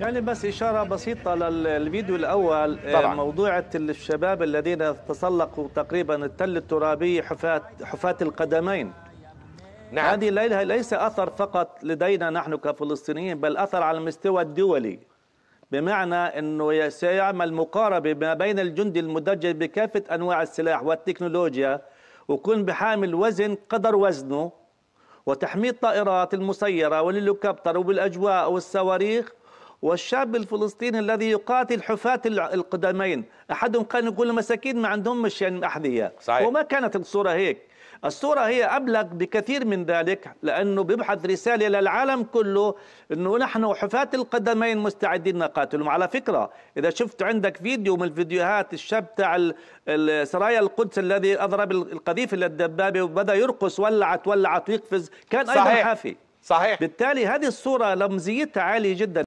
يعني بس إشارة بسيطة للفيديو الأول آه، طبعا. موضوعة الشباب الذين تسلقوا تقريبا التل الترابي حفاة حفاة القدمين نعم. هذه الليلة ليس أثر فقط لدينا نحن كفلسطينيين بل أثر على المستوى الدولي بمعنى أنه سيعمل مقاربة ما بين الجندي المدجج بكافة أنواع السلاح والتكنولوجيا ويكون بحامل وزن قدر وزنه وتحميل الطائرات المسيرة والهليكوبتر وبالأجواء والصواريخ والشاب الفلسطيني الذي يقاتل حفاة القدمين أحدهم كان يقول المساكين ما عندهمش يعني أحذية صحيح. وما كانت الصورة هيك الصورة هي أبلغ بكثير من ذلك لأنه بيبحث رسالة للعالم كله أنه نحن حفاة القدمين مستعدين نقاتلهم على فكرة إذا شفت عندك فيديو من الفيديوهات الشاب تاع سرايا القدس الذي أضرب القذيف إلى الدبابة وبدأ يرقص ولعت ولعت ويقفز كان صحيح. أيضا حافي صحيح بالتالي هذه الصورة لمزيتها عالية جدا